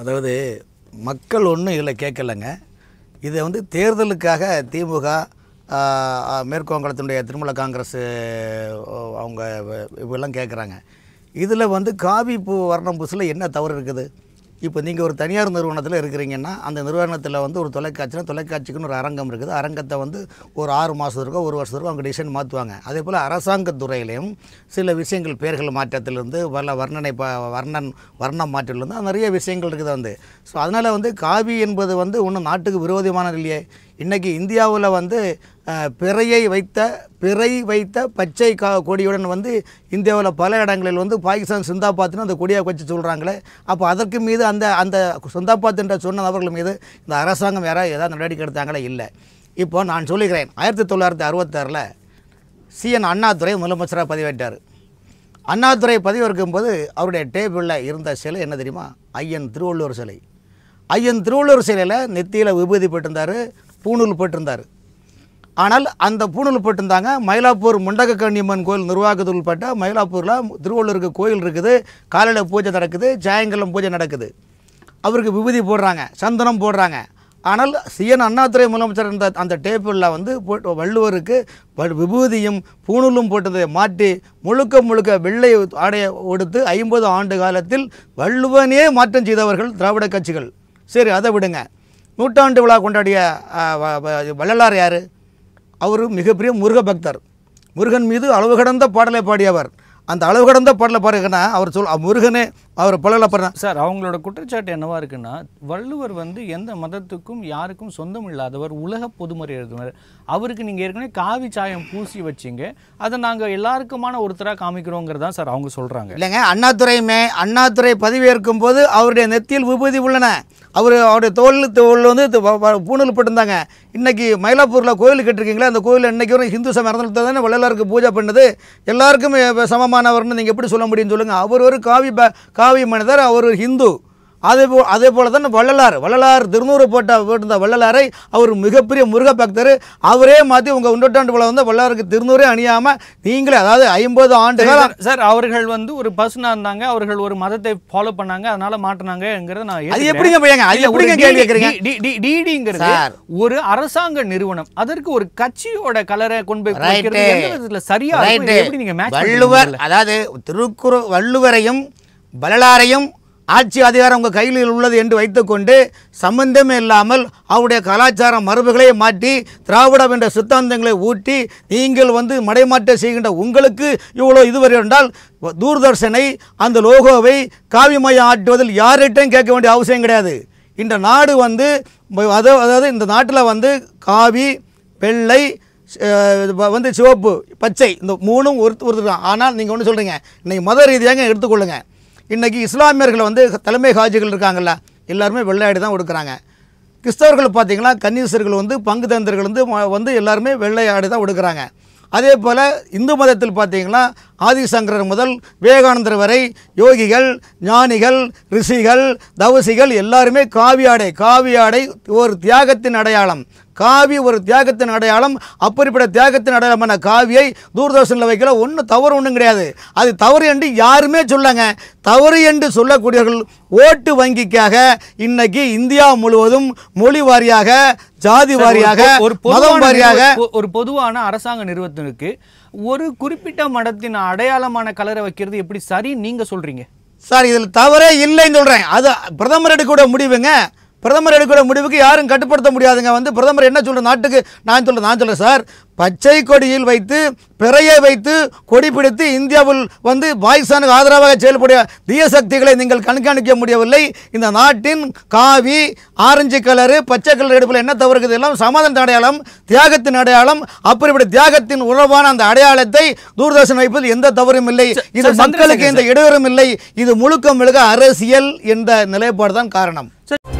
அதாவது மக்கள் ஒன்றும் இதில் கேட்கலைங்க இதை வந்து தேர்தலுக்காக திமுக வங்கத்தினுடைய திருமலை காங்கிரஸ் அவங்க இவெல்லாம் கேட்குறாங்க இதில் வந்து காவி பூ வர்ணம் புதுசில் என்ன தவறு இருக்குது இப்போ நீங்கள் ஒரு தனியார் நிறுவனத்தில் இருக்கிறீங்கன்னா அந்த நிறுவனத்தில் வந்து ஒரு தொலைக்காட்சினா தொலைக்காட்சிக்குன்னு ஒரு அரங்கம் இருக்குது அரங்கத்தை வந்து ஒரு ஆறு மாதத்திற்கோ ஒரு வருஷத்திற்கோ அவங்க டிசைன் மாற்றுவாங்க அதே போல் அரசாங்க துறையிலையும் சில விஷயங்கள் பெயர்கள் மாற்றத்திலிருந்து வர்ண வர்ணனை ப வர்ணன் வர்ணம் மாற்றிலிருந்து நிறைய விஷயங்கள் இருக்குது வந்து ஸோ அதனால் வந்து காவி என்பது வந்து ஒன்றும் நாட்டுக்கு விரோதமானது இல்லையே இன்றைக்கி இந்தியாவில் வந்து பிறையை வைத்த பிறை வைத்த பச்சை கா கொடியுடன் வந்து இந்தியாவில் பல இடங்களில் வந்து பாகிஸ்தான் சிந்தாபாத்னு அந்த கொடியாக வச்சு சொல்கிறாங்களே அப்போ அதற்கு மீது அந்த அந்த சிந்தாபாத் என்ற சொன்ன நபர்கள் மீது இந்த அரசாங்கம் யாராவது ஏதாவது நடவடிக்கை எடுத்தாங்களே இல்லை இப்போ நான் சொல்லிக்கிறேன் ஆயிரத்தி தொள்ளாயிரத்தி அறுபத்தாறில் சிஎன் அண்ணாதுரை முதலமைச்சராக பதிவேற்றார் அண்ணாதுரை பதிவிறக்கும்போது அவருடைய டேபிளில் இருந்த சிலை என்ன தெரியுமா ஐயன் திருவள்ளுவர் சிலை ஐயன் திருவள்ளுவர் சிலையில் நெத்தியில் விபூதி பெற்றிருந்தார் பூணூல் போட்டிருந்தார் ஆனால் அந்த பூணூல் போட்டிருந்தாங்க மயிலாப்பூர் முண்டகக்கண்ணியம்மன் கோயில் நிர்வாகத்தில் உள்பட்ட மயிலாப்பூரில் திருவள்ளூருக்கு கோயில் இருக்குது காலையில் பூஜை நடக்குது சாயங்காலம் பூஜை நடக்குது அவருக்கு விபூதி போடுறாங்க சந்தனம் போடுறாங்க ஆனால் சிஎன் அண்ணாதுரை முதலமைச்சர் இருந்த அந்த டேப்பில் வந்து வள்ளுவருக்கு விபூதியும் பூணூலும் போட்டதை மாற்றி முழுக்க முழுக்க வெள்ளை ஆடையை ஒடுத்து ஐம்பது ஆண்டு காலத்தில் வள்ளுவனே மாற்றம் செய்தவர்கள் திராவிட கட்சிகள் சரி அதை விடுங்க நூற்றாண்டு விழா கொண்டாடிய வள்ளலார் யார் அவர் மிகப்பெரிய முருக பக்தர் முருகன் மீது அளவு கடந்த பாடலை பாடியவர் அந்த அளவு கடந்த பாடலை பாருங்கன்னா அவர் சொல் முருகனே அவர் புலலப்படுறா சார் அவங்களோட குற்றச்சாட்டு என்னவா இருக்குன்னா வள்ளுவர் வந்து எந்த மதத்துக்கும் யாருக்கும் சொந்தம் இல்லாதவர் உலக பொதுமறை எழுதுவர் அவருக்கு நீங்கள் ஏற்கனவே காவி சாயம் பூசி வச்சிங்க அதை நாங்கள் எல்லாருக்குமான ஒருத்தராக காமிக்கிறோங்கிறது தான் சார் அவங்க சொல்கிறாங்க இல்லைங்க அண்ணாதுரையுமே அண்ணாதுரை பதவியேற்கும் போது அவருடைய நெத்தியில் விபூதி உள்ளன அவர் அவருடைய தோல் தோல் வந்து பூணல் போட்டிருந்தாங்க இன்றைக்கி மயிலாப்பூரில் கோயில் கட்டிருக்கீங்களா அந்த கோயில் இன்றைக்கி வரும் ஹிந்து சமயம் தானே வள்ளலாருக்கு பூஜை பண்ணது எல்லாருக்கும் சமமானவர்னு நீங்கள் எப்படி சொல்ல முடியும்னு சொல்லுங்கள் அவர் ஒரு காவி ப கா பாவி மனிதர் அவர் ஒரு ஹிந்து அதே போ அதே போல் தான் வள்ளலார் வள்ளலார் திருநூறு போட்ட போட்டிருந்த வள்ளலாரை அவர் மிகப்பெரிய முருக பக்தர் அவரே மாற்றி உங்கள் உண்டோட்டாண்டு போல வந்து வள்ளலாருக்கு திருநூறே அணியாமல் நீங்களே அதாவது ஐம்பது ஆண்டுகள் சார் அவர்கள் வந்து ஒரு பர்சனாக இருந்தாங்க அவர்கள் ஒரு மதத்தை ஃபாலோ பண்ணாங்க அதனால் மாட்டினாங்கிறத நான் அது எப்படிங்க பையங்க அது எப்படிங்க கேள்வி கேட்குறீங்க டிடிங்கிறது ஒரு அரசாங்க நிறுவனம் அதற்கு ஒரு கட்சியோட கலரை கொண்டு போய் சரியா எப்படி நீங்கள் வள்ளுவர் அதாவது திருக்குற வள்ளுவரையும் வரலாறையும் ஆட்சி அதிகாரம் உங்கள் கையில் உள்ளது என்று வைத்துக்கொண்டு சம்பந்தமே இல்லாமல் அவருடைய கலாச்சார மரபுகளை மாற்றி திராவிடம் என்ற சித்தாந்தங்களை ஊட்டி நீங்கள் வந்து மடைமாற்ற செய்கின்ற உங்களுக்கு இவ்வளோ இதுவரை என்றால் தூர்தர்ஷனை அந்த லோகோவை காவிமயம் ஆட்டுவதில் யார்கிட்டையும் கேட்க வேண்டிய அவசியம் கிடையாது இந்த நாடு வந்து அதாவது இந்த நாட்டில் வந்து காவி வெள்ளை வந்து சிவப்பு பச்சை இந்த மூணும் ஒருத்தர் ஒருத்தர் ஆனால் நீங்கள் ஒன்று சொல்கிறீங்க இன்றைக்கி மத ரீதியாக எடுத்துக்கொள்ளுங்கள் இன்றைக்கி இஸ்லாமியர்கள் வந்து தலைமை ஹாஜிகள் இருக்காங்கள்ல எல்லாருமே வெள்ளையாடி தான் கொடுக்குறாங்க கிறிஸ்தவர்கள் பார்த்திங்கன்னா கன்னிசர்கள் வந்து பங்கு தந்தர்கள் வந்து வந்து எல்லாருமே வெள்ளையாடி தான் கொடுக்குறாங்க அதே போல் இந்து மதத்தில் பார்த்தீங்கன்னா ஆதிசங்கரர் முதல் விவேகானந்தர் வரை யோகிகள் ஞானிகள் ரிஷிகள் தவசிகள் எல்லாருமே காவியாடை காவியாடை ஒரு தியாகத்தின் அடையாளம் காவி ஒரு தியாகத்தின் அடையாளம் அப்படிப்பட்ட தியாகத்தின் அடையாளமான காவியை தூர்தர்ஷனில் வைக்கல ஒன்றும் தவறு ஒன்றும் கிடையாது அது தவறு என்று யாருமே சொல்லங்க தவறு என்று சொல்லக்கூடியவர்கள் ஓட்டு வங்கிக்காக இன்னைக்கு இந்தியா முழுவதும் மொழி வாரியாக ஜாதி வாரியாக ஒரு மதம் வாரியாக ஒரு பொதுவான அரசாங்க நிறுவனத்திற்கு ஒரு குறிப்பிட்ட மடத்தின் அடையாளமான கலரை வைக்கிறது எப்படி சரி நீங்க சொல்றீங்க சார் இதில் தவறே இல்லைன்னு சொல்கிறேன் அது பிரதமர் எடுக்கக்கூடிய முடிவுங்க பிரதமர் எடுக்கிற முடிவுக்கு யாரும் கட்டுப்படுத்த முடியாதுங்க வந்து பிரதமர் என்ன சொல்கிற நாட்டுக்கு நான் சொல்கிறேன் நான் சொல்கிறேன் சார் பச்சை கொடியில் வைத்து பிறையை வைத்து கொடி பிடித்து இந்தியாவில் வந்து பாகிஸ்தானுக்கு ஆதரவாக செயல்படைய தீயசக்திகளை நீங்கள் கண்காணிக்க முடியவில்லை இந்த நாட்டின் காவி ஆரஞ்சு கலரு பச்சை கலர் எடுப்பில் என்ன தவறுக்குது எல்லாம் சமாதான அடையாளம் தியாகத்தின் அடையாளம் அப்புறம் இப்படி தியாகத்தின் உறவான அந்த அடையாளத்தை தூர்தர்ஷன் வைப்பதில் எந்த தவறும் இல்லை இது மக்களுக்கு எந்த இடையூறும் இல்லை இது முழுக்க முழுக்க அரசியல் என்ற நிலைப்பாடு தான் காரணம்